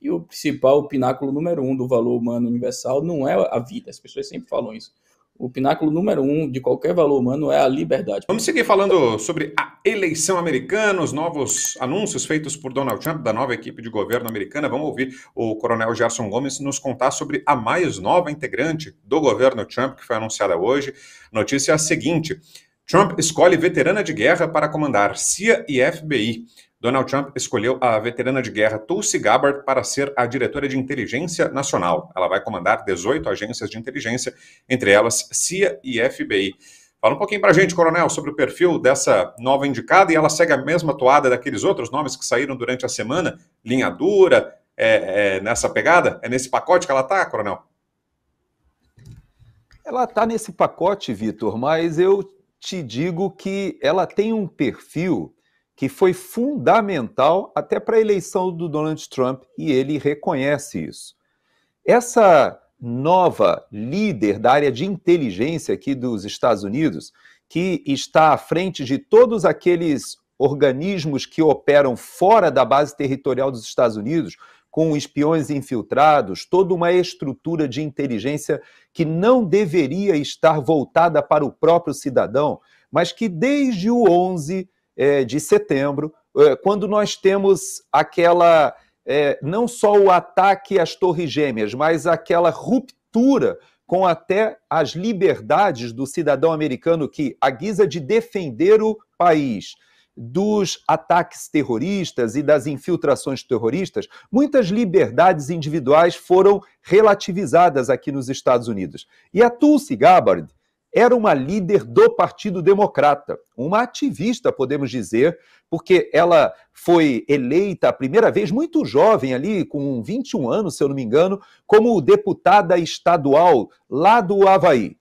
E o principal, o pináculo número um do valor humano universal não é a vida, as pessoas sempre falam isso. O pináculo número um de qualquer valor humano é a liberdade. Vamos seguir falando sobre a eleição americana, os novos anúncios feitos por Donald Trump, da nova equipe de governo americana. Vamos ouvir o coronel Gerson Gomes nos contar sobre a mais nova integrante do governo Trump, que foi anunciada hoje. Notícia seguinte: Trump escolhe veterana de guerra para comandar CIA e FBI. Donald Trump escolheu a veterana de guerra Tulsi Gabbard para ser a diretora de inteligência nacional. Ela vai comandar 18 agências de inteligência, entre elas CIA e FBI. Fala um pouquinho para a gente, Coronel, sobre o perfil dessa nova indicada e ela segue a mesma toada daqueles outros nomes que saíram durante a semana? Linha dura, é, é nessa pegada? É nesse pacote que ela está, Coronel? Ela está nesse pacote, Vitor, mas eu te digo que ela tem um perfil que foi fundamental até para a eleição do Donald Trump, e ele reconhece isso. Essa nova líder da área de inteligência aqui dos Estados Unidos, que está à frente de todos aqueles organismos que operam fora da base territorial dos Estados Unidos, com espiões infiltrados, toda uma estrutura de inteligência que não deveria estar voltada para o próprio cidadão, mas que desde o 11 é, de setembro, é, quando nós temos aquela, é, não só o ataque às Torres Gêmeas, mas aquela ruptura com até as liberdades do cidadão americano que, à guisa de defender o país, dos ataques terroristas e das infiltrações terroristas, muitas liberdades individuais foram relativizadas aqui nos Estados Unidos. E a Tulsi Gabbard, era uma líder do Partido Democrata, uma ativista, podemos dizer, porque ela foi eleita a primeira vez, muito jovem ali, com 21 anos, se eu não me engano, como deputada estadual lá do Havaí.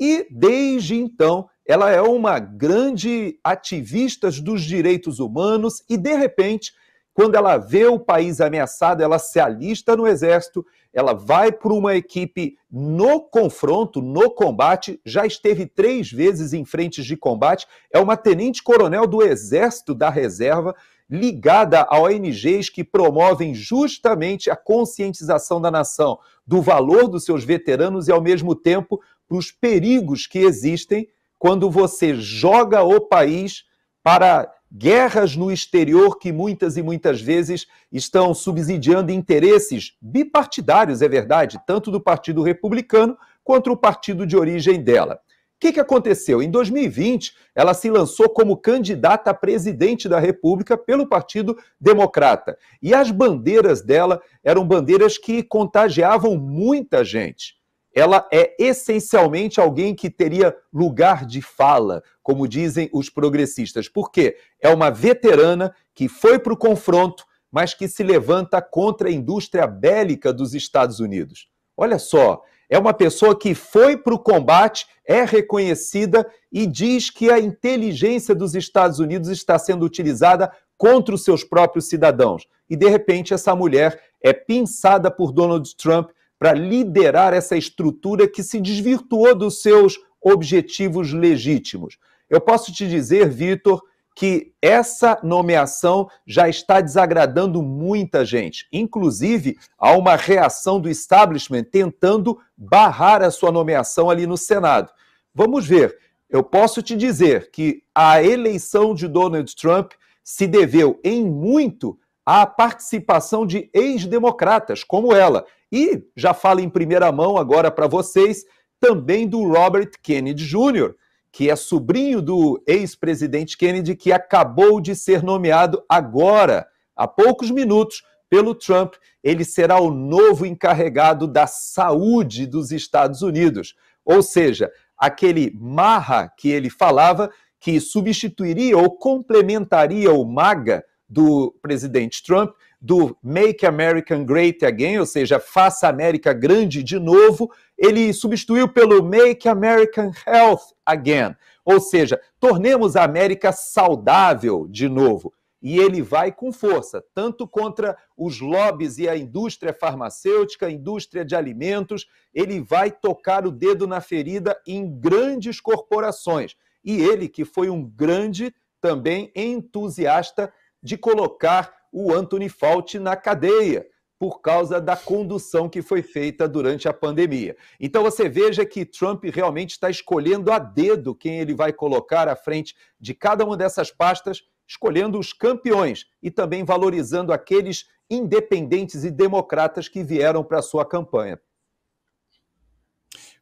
E desde então, ela é uma grande ativista dos direitos humanos e, de repente, quando ela vê o país ameaçado, ela se alista no exército ela vai para uma equipe no confronto, no combate, já esteve três vezes em frentes de combate, é uma tenente-coronel do Exército da Reserva, ligada a ONGs que promovem justamente a conscientização da nação, do valor dos seus veteranos e, ao mesmo tempo, para os perigos que existem quando você joga o país para guerras no exterior que muitas e muitas vezes estão subsidiando interesses bipartidários, é verdade, tanto do Partido Republicano quanto o partido de origem dela. O que, que aconteceu? Em 2020, ela se lançou como candidata a presidente da República pelo Partido Democrata. E as bandeiras dela eram bandeiras que contagiavam muita gente ela é essencialmente alguém que teria lugar de fala, como dizem os progressistas, porque é uma veterana que foi para o confronto, mas que se levanta contra a indústria bélica dos Estados Unidos. Olha só, é uma pessoa que foi para o combate, é reconhecida e diz que a inteligência dos Estados Unidos está sendo utilizada contra os seus próprios cidadãos. E de repente essa mulher é pinçada por Donald Trump para liderar essa estrutura que se desvirtuou dos seus objetivos legítimos. Eu posso te dizer, Vitor, que essa nomeação já está desagradando muita gente. Inclusive, há uma reação do establishment tentando barrar a sua nomeação ali no Senado. Vamos ver. Eu posso te dizer que a eleição de Donald Trump se deveu em muito a participação de ex-democratas como ela. E já falo em primeira mão agora para vocês também do Robert Kennedy Jr., que é sobrinho do ex-presidente Kennedy, que acabou de ser nomeado agora, há poucos minutos, pelo Trump. Ele será o novo encarregado da saúde dos Estados Unidos. Ou seja, aquele marra que ele falava que substituiria ou complementaria o MAGA, do presidente Trump, do Make America Great Again, ou seja, Faça a América Grande de novo, ele substituiu pelo Make America Health Again, ou seja, tornemos a América saudável de novo. E ele vai com força, tanto contra os lobbies e a indústria farmacêutica, a indústria de alimentos, ele vai tocar o dedo na ferida em grandes corporações. E ele, que foi um grande também entusiasta de colocar o Anthony Fauci na cadeia por causa da condução que foi feita durante a pandemia. Então você veja que Trump realmente está escolhendo a dedo quem ele vai colocar à frente de cada uma dessas pastas, escolhendo os campeões e também valorizando aqueles independentes e democratas que vieram para a sua campanha.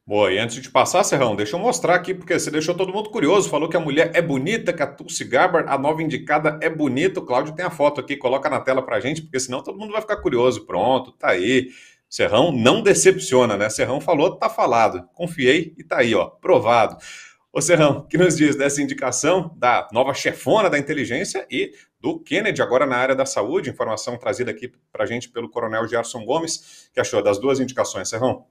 Boa, e antes de passar, Serrão, deixa eu mostrar aqui, porque você deixou todo mundo curioso. Falou que a mulher é bonita, que a Tulsi Gabbard, a nova indicada, é bonita. O Cláudio tem a foto aqui, coloca na tela pra gente, porque senão todo mundo vai ficar curioso. Pronto, tá aí. Serrão não decepciona, né? Serrão falou, tá falado. Confiei e tá aí, ó, provado. Ô Serrão, que nos diz dessa indicação da nova chefona da inteligência e do Kennedy, agora na área da saúde? Informação trazida aqui pra gente pelo coronel Gerson Gomes. que achou das duas indicações, Serrão?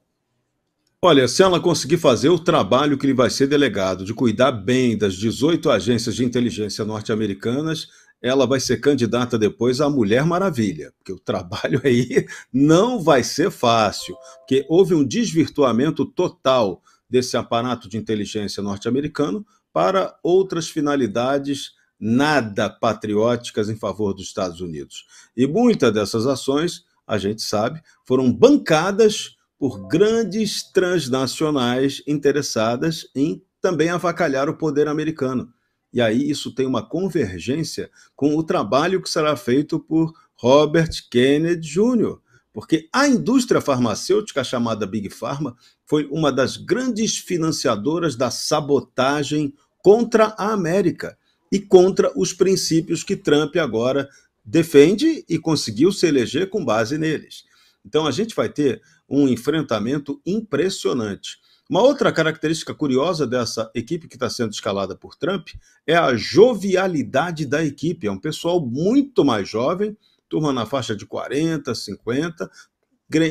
Olha, se ela conseguir fazer o trabalho que lhe vai ser delegado, de cuidar bem das 18 agências de inteligência norte-americanas, ela vai ser candidata depois à Mulher Maravilha, porque o trabalho aí não vai ser fácil, porque houve um desvirtuamento total desse aparato de inteligência norte-americano para outras finalidades nada patrióticas em favor dos Estados Unidos. E muitas dessas ações, a gente sabe, foram bancadas por grandes transnacionais interessadas em também avacalhar o poder americano. E aí isso tem uma convergência com o trabalho que será feito por Robert Kennedy Jr., porque a indústria farmacêutica chamada Big Pharma foi uma das grandes financiadoras da sabotagem contra a América e contra os princípios que Trump agora defende e conseguiu se eleger com base neles. Então a gente vai ter um enfrentamento impressionante. Uma outra característica curiosa dessa equipe que está sendo escalada por Trump é a jovialidade da equipe. É um pessoal muito mais jovem, turma na faixa de 40, 50,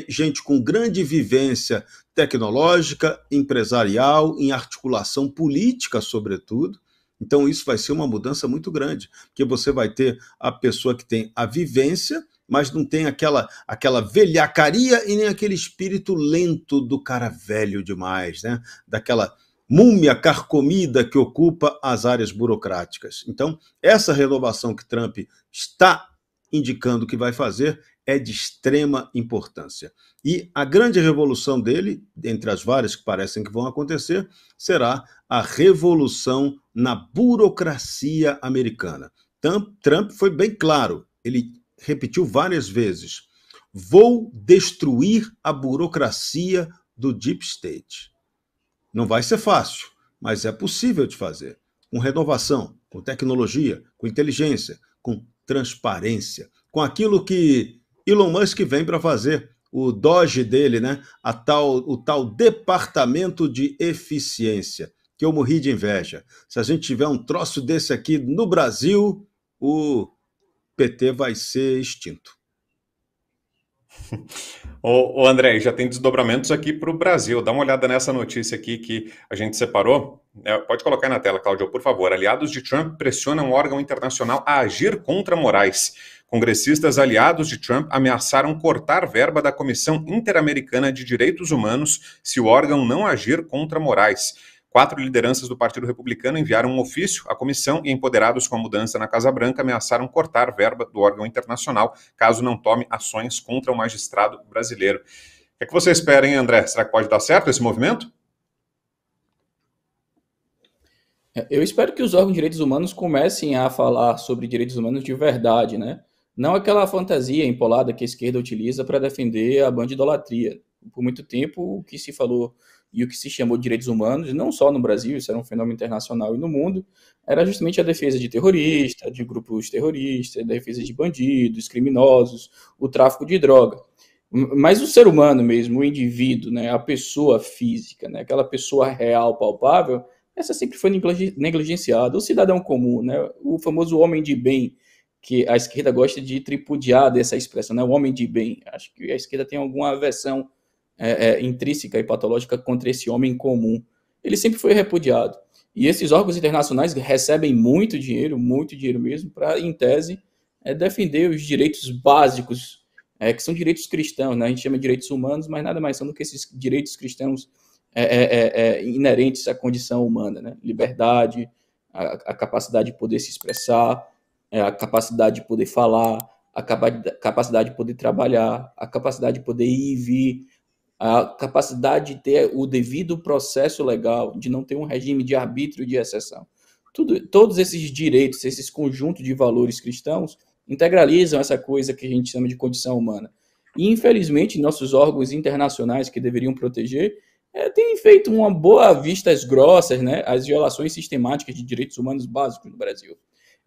gente com grande vivência tecnológica, empresarial, em articulação política, sobretudo. Então, isso vai ser uma mudança muito grande, porque você vai ter a pessoa que tem a vivência mas não tem aquela aquela velhacaria e nem aquele espírito lento do cara velho demais, né? Daquela múmia carcomida que ocupa as áreas burocráticas. Então, essa renovação que Trump está indicando que vai fazer é de extrema importância. E a grande revolução dele, entre as várias que parecem que vão acontecer, será a revolução na burocracia americana. Trump foi bem claro, ele repetiu várias vezes: vou destruir a burocracia do Deep State. Não vai ser fácil, mas é possível de fazer. Com renovação, com tecnologia, com inteligência, com transparência, com aquilo que Elon Musk vem para fazer, o Doge dele, né? A tal, o tal departamento de eficiência, que eu morri de inveja. Se a gente tiver um troço desse aqui no Brasil, o PT vai ser extinto. Ô, André, já tem desdobramentos aqui para o Brasil. Dá uma olhada nessa notícia aqui que a gente separou. É, pode colocar na tela, Cláudio, por favor. Aliados de Trump pressionam o órgão internacional a agir contra Moraes. Congressistas aliados de Trump ameaçaram cortar verba da Comissão Interamericana de Direitos Humanos se o órgão não agir contra Moraes. Quatro lideranças do Partido Republicano enviaram um ofício à comissão e, empoderados com a mudança na Casa Branca, ameaçaram cortar verba do órgão internacional caso não tome ações contra o magistrado brasileiro. O que, é que você espera, hein, André? Será que pode dar certo esse movimento? É, eu espero que os órgãos de direitos humanos comecem a falar sobre direitos humanos de verdade, né? Não aquela fantasia empolada que a esquerda utiliza para defender a de idolatria. Por muito tempo, o que se falou e o que se chamou de direitos humanos, não só no Brasil, isso era um fenômeno internacional e no mundo, era justamente a defesa de terroristas, de grupos terroristas, a defesa de bandidos, criminosos, o tráfico de droga. Mas o ser humano mesmo, o indivíduo, né, a pessoa física, né, aquela pessoa real, palpável, essa sempre foi negligenciada. O cidadão comum, né, o famoso homem de bem, que a esquerda gosta de tripudiar dessa expressão, né, o homem de bem. Acho que a esquerda tem alguma aversão é, é, intrínseca e patológica contra esse homem comum. Ele sempre foi repudiado. E esses órgãos internacionais recebem muito dinheiro, muito dinheiro mesmo, para, em tese, é, defender os direitos básicos, é, que são direitos cristãos, né? a gente chama de direitos humanos, mas nada mais são do que esses direitos cristãos é, é, inerentes à condição humana: né? liberdade, a, a capacidade de poder se expressar, a capacidade de poder falar, a capacidade de poder trabalhar, a capacidade de poder ir e vir, a capacidade de ter o devido processo legal, de não ter um regime de arbítrio de exceção. Tudo, todos esses direitos, esses conjuntos de valores cristãos, integralizam essa coisa que a gente chama de condição humana. E, infelizmente, nossos órgãos internacionais que deveriam proteger é, têm feito uma boa vista às grossas, né, às violações sistemáticas de direitos humanos básicos no Brasil.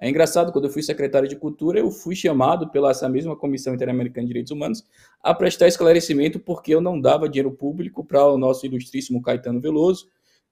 É engraçado, quando eu fui secretário de Cultura, eu fui chamado pela essa mesma Comissão Interamericana de Direitos Humanos a prestar esclarecimento porque eu não dava dinheiro público para o nosso ilustríssimo Caetano Veloso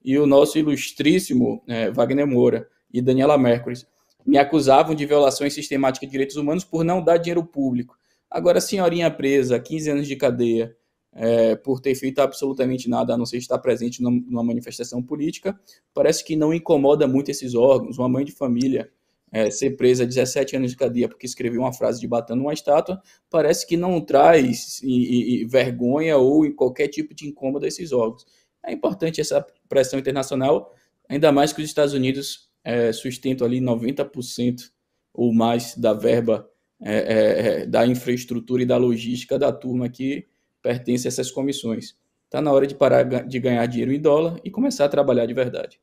e o nosso ilustríssimo é, Wagner Moura e Daniela Mercury. Me acusavam de violações sistemáticas de direitos humanos por não dar dinheiro público. Agora, senhorinha presa, 15 anos de cadeia, é, por ter feito absolutamente nada a não ser estar presente numa manifestação política, parece que não incomoda muito esses órgãos. Uma mãe de família é, ser presa a 17 anos de cadeia porque escreveu uma frase de batendo uma estátua, parece que não traz e, e, vergonha ou qualquer tipo de incômodo a esses órgãos. É importante essa pressão internacional, ainda mais que os Estados Unidos é, sustentam ali 90% ou mais da verba é, é, é, da infraestrutura e da logística da turma que pertence a essas comissões. Está na hora de parar de ganhar dinheiro em dólar e começar a trabalhar de verdade.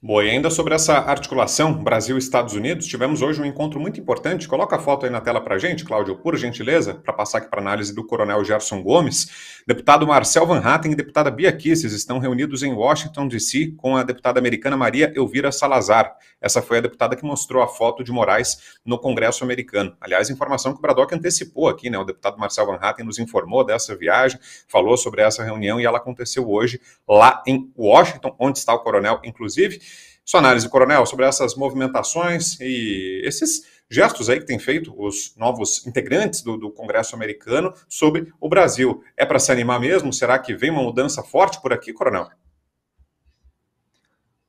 Bom, e ainda sobre essa articulação Brasil-Estados Unidos, tivemos hoje um encontro muito importante. Coloca a foto aí na tela para gente, Cláudio, por gentileza, para passar aqui para análise do coronel Gerson Gomes. Deputado Marcel Van Hatten e deputada Bia Kisses estão reunidos em Washington, D.C., com a deputada americana Maria Elvira Salazar. Essa foi a deputada que mostrou a foto de Moraes no Congresso americano. Aliás, informação que o Braddock antecipou aqui, né? O deputado Marcel Van Hatten nos informou dessa viagem, falou sobre essa reunião e ela aconteceu hoje lá em Washington, onde está o coronel, inclusive. Sua análise, Coronel, sobre essas movimentações e esses gestos aí que têm feito os novos integrantes do, do Congresso americano sobre o Brasil. É para se animar mesmo? Será que vem uma mudança forte por aqui, Coronel? O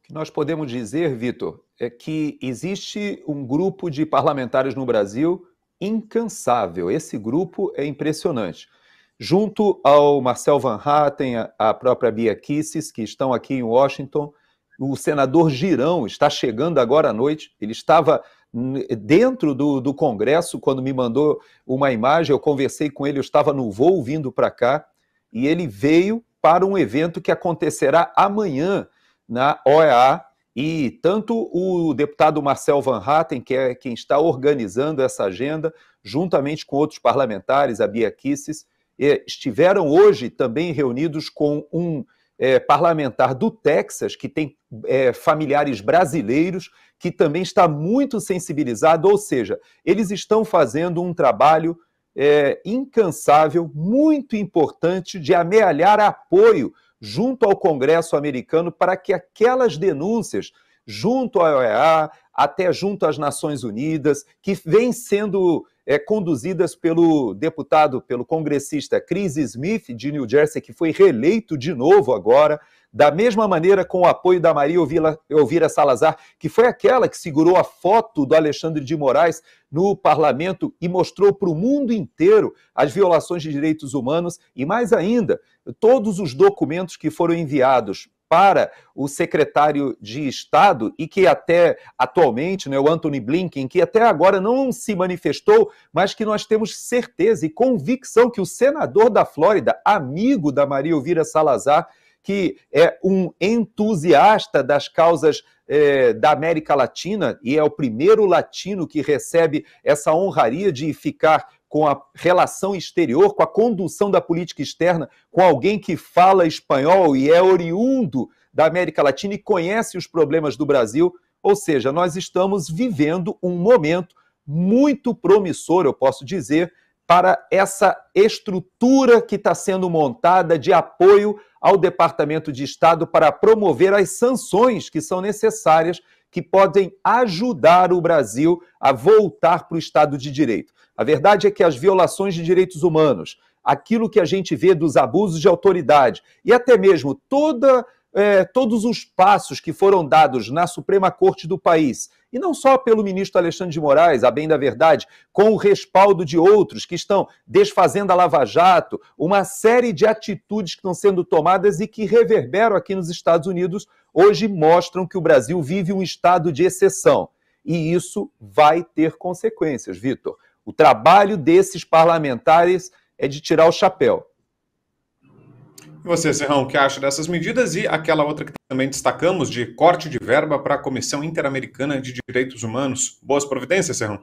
que nós podemos dizer, Vitor, é que existe um grupo de parlamentares no Brasil incansável. Esse grupo é impressionante. Junto ao Marcel Van Hatten, a própria Bia Kisses, que estão aqui em Washington, o senador Girão está chegando agora à noite. Ele estava dentro do, do Congresso quando me mandou uma imagem. Eu conversei com ele, eu estava no voo vindo para cá e ele veio para um evento que acontecerá amanhã na OEA. E tanto o deputado Marcel Van Hatten, que é quem está organizando essa agenda, juntamente com outros parlamentares, a Bia Kisses, eh, estiveram hoje também reunidos com um é, parlamentar do Texas, que tem é, familiares brasileiros, que também está muito sensibilizado, ou seja, eles estão fazendo um trabalho é, incansável, muito importante, de amealhar apoio junto ao Congresso americano para que aquelas denúncias junto à OEA, até junto às Nações Unidas, que vem sendo é, conduzidas pelo deputado, pelo congressista Chris Smith, de New Jersey, que foi reeleito de novo agora, da mesma maneira com o apoio da Maria Elvira Salazar, que foi aquela que segurou a foto do Alexandre de Moraes no parlamento e mostrou para o mundo inteiro as violações de direitos humanos e, mais ainda, todos os documentos que foram enviados para o secretário de Estado e que até atualmente, né, o Anthony Blinken, que até agora não se manifestou, mas que nós temos certeza e convicção que o senador da Flórida, amigo da Maria Elvira Salazar, que é um entusiasta das causas eh, da América Latina e é o primeiro latino que recebe essa honraria de ficar com a relação exterior, com a condução da política externa, com alguém que fala espanhol e é oriundo da América Latina e conhece os problemas do Brasil. Ou seja, nós estamos vivendo um momento muito promissor, eu posso dizer, para essa estrutura que está sendo montada de apoio ao Departamento de Estado para promover as sanções que são necessárias, que podem ajudar o Brasil a voltar para o Estado de Direito. A verdade é que as violações de direitos humanos, aquilo que a gente vê dos abusos de autoridade e até mesmo toda, é, todos os passos que foram dados na Suprema Corte do país, e não só pelo ministro Alexandre de Moraes, a bem da verdade, com o respaldo de outros que estão desfazendo a Lava Jato, uma série de atitudes que estão sendo tomadas e que reverberam aqui nos Estados Unidos, hoje mostram que o Brasil vive um estado de exceção. E isso vai ter consequências, Vitor. O trabalho desses parlamentares é de tirar o chapéu. E você, Serrão, o que acha dessas medidas e aquela outra que também destacamos de corte de verba para a Comissão Interamericana de Direitos Humanos? Boas providências, Serrão?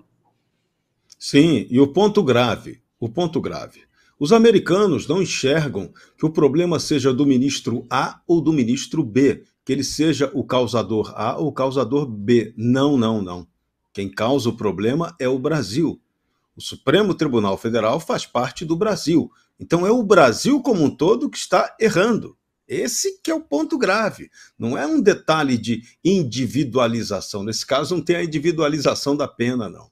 Sim, e o ponto grave, o ponto grave. Os americanos não enxergam que o problema seja do ministro A ou do ministro B, que ele seja o causador A ou o causador B. Não, não, não. Quem causa o problema é o Brasil. O Supremo Tribunal Federal faz parte do Brasil. Então é o Brasil como um todo que está errando. Esse que é o ponto grave. Não é um detalhe de individualização. Nesse caso, não tem a individualização da pena, não.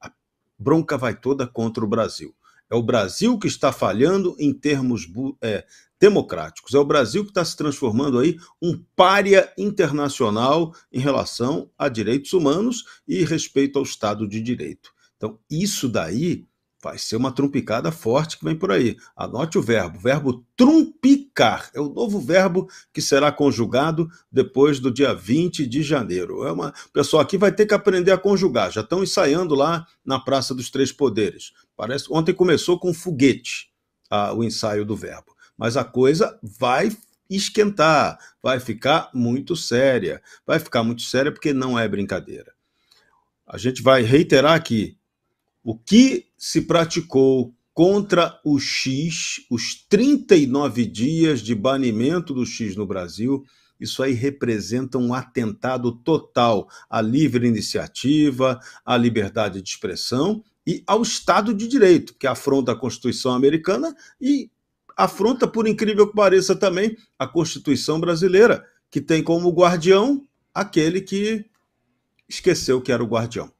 A bronca vai toda contra o Brasil. É o Brasil que está falhando em termos é, democráticos. É o Brasil que está se transformando aí um pária internacional em relação a direitos humanos e respeito ao Estado de Direito. Então, isso daí vai ser uma trumpicada forte que vem por aí. Anote o verbo, verbo trumpicar, é o novo verbo que será conjugado depois do dia 20 de janeiro. É uma, pessoal aqui vai ter que aprender a conjugar. Já estão ensaiando lá na Praça dos Três Poderes. Parece, ontem começou com foguete o ensaio do verbo, mas a coisa vai esquentar, vai ficar muito séria. Vai ficar muito séria porque não é brincadeira. A gente vai reiterar aqui, o que se praticou contra o X, os 39 dias de banimento do X no Brasil, isso aí representa um atentado total à livre iniciativa, à liberdade de expressão e ao Estado de Direito, que afronta a Constituição americana e afronta, por incrível que pareça, também a Constituição brasileira, que tem como guardião aquele que esqueceu que era o guardião.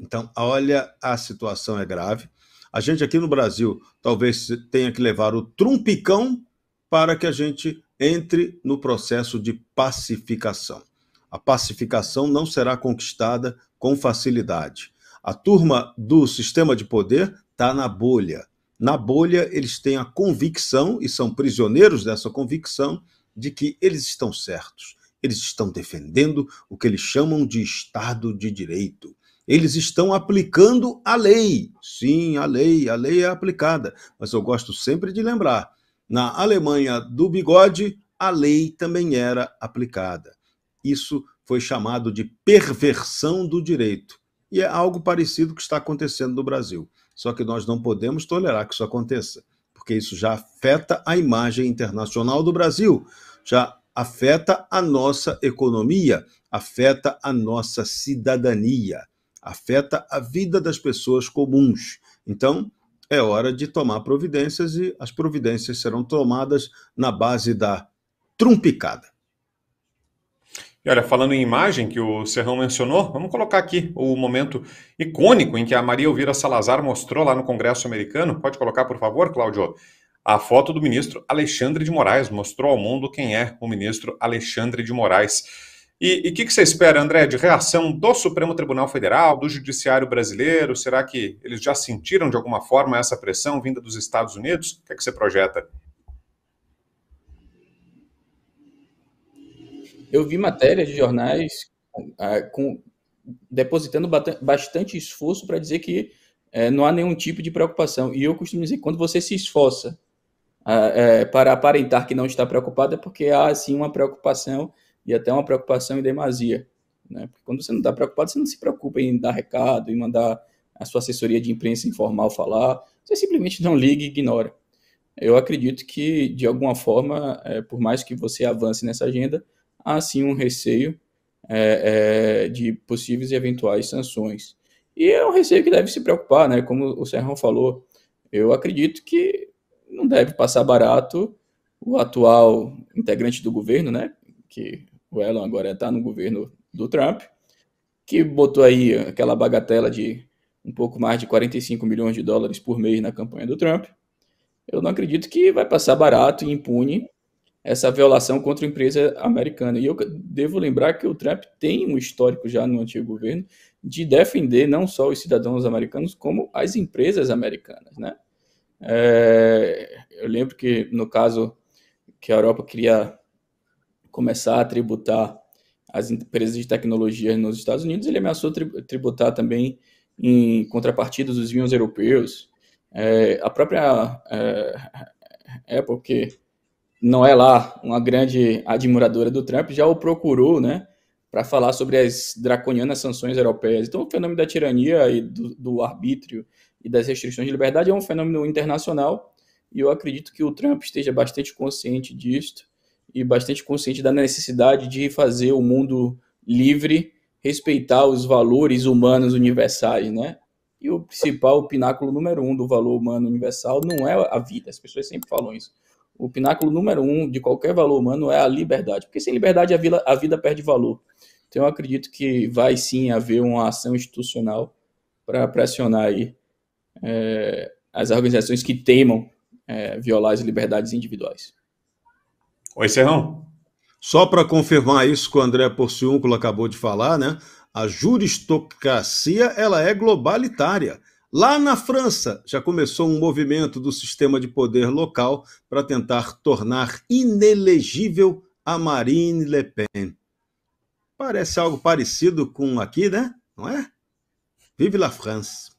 Então, olha, a situação é grave. A gente aqui no Brasil talvez tenha que levar o trumpicão para que a gente entre no processo de pacificação. A pacificação não será conquistada com facilidade. A turma do sistema de poder está na bolha. Na bolha, eles têm a convicção, e são prisioneiros dessa convicção, de que eles estão certos. Eles estão defendendo o que eles chamam de Estado de Direito eles estão aplicando a lei. Sim, a lei, a lei é aplicada. Mas eu gosto sempre de lembrar: na Alemanha do bigode, a lei também era aplicada. Isso foi chamado de perversão do direito. E é algo parecido que está acontecendo no Brasil. Só que nós não podemos tolerar que isso aconteça, porque isso já afeta a imagem internacional do Brasil, já afeta a nossa economia, afeta a nossa cidadania afeta a vida das pessoas comuns. Então, é hora de tomar providências e as providências serão tomadas na base da trumpicada. E olha, falando em imagem que o Serrão mencionou, vamos colocar aqui o momento icônico em que a Maria Elvira Salazar mostrou lá no Congresso americano. Pode colocar, por favor, Cláudio? A foto do ministro Alexandre de Moraes mostrou ao mundo quem é o ministro Alexandre de Moraes. E o que, que, você espera, André, de reação do Supremo Tribunal Federal, do Judiciário Brasileiro? Será que eles já sentiram de alguma forma essa pressão vinda dos Estados Unidos? O que, é que você projeta? Eu vi matérias de jornais com, depositando bastante esforço para dizer que é, não há nenhum tipo de preocupação. E eu costumo dizer que quando você se esforça é, para aparentar que não está preocupado, é porque há, assim, uma preocupação e até uma preocupação em demasia. Né? Porque quando você não está preocupado, você não se preocupa em dar recado, em mandar a sua assessoria de imprensa informal falar, você simplesmente não liga e ignora. Eu acredito que, de alguma forma, é, por mais que você avance nessa agenda, há sim um receio é, é, de possíveis e eventuais sanções. E é um receio que deve se preocupar, né? como o Serrão falou. Eu acredito que não deve passar barato o atual integrante do governo, né? que o Elon agora está no governo do Trump, que botou aí aquela bagatela de um pouco mais de 45 milhões de dólares por mês na campanha do Trump. Eu não acredito que vai passar barato e impune essa violação contra a empresa americana. E eu devo lembrar que o Trump tem um histórico já no antigo governo de defender não só os cidadãos americanos, como as empresas americanas. Né? É, eu lembro que, no caso, que a Europa queria começar a tributar as empresas de tecnologia nos Estados Unidos, ele ameaçou tributar também em contrapartidas os vinhos europeus. É, a própria é, Apple, que não é lá uma grande admiradora do Trump, já o procurou, né? para falar sobre as draconianas sanções europeias. Então, o fenômeno da tirania e do, do, arbítrio e das restrições de liberdade é um fenômeno internacional e eu acredito que o Trump esteja bastante consciente disto e bastante consciente da necessidade de fazer o mundo livre respeitar os valores humanos universais, né? E o principal, o pináculo número um do valor humano universal não é a vida, as pessoas sempre falam isso. O pináculo número um de qualquer valor humano é a liberdade, porque sem liberdade a vida, a vida perde valor. Então eu acredito que vai sim haver uma ação institucional para pressionar aí é, as organizações que teimam é, eh, violar as liberdades individuais. Oi, Serrão. Só para confirmar isso que o André Porciúnculo acabou de falar, né? A juristocracia ela é globalitária. Lá na França já começou um movimento do sistema de poder local para tentar tornar inelegível a Marine Le Pen. Parece algo parecido com aqui, né? Não é? Vive la France!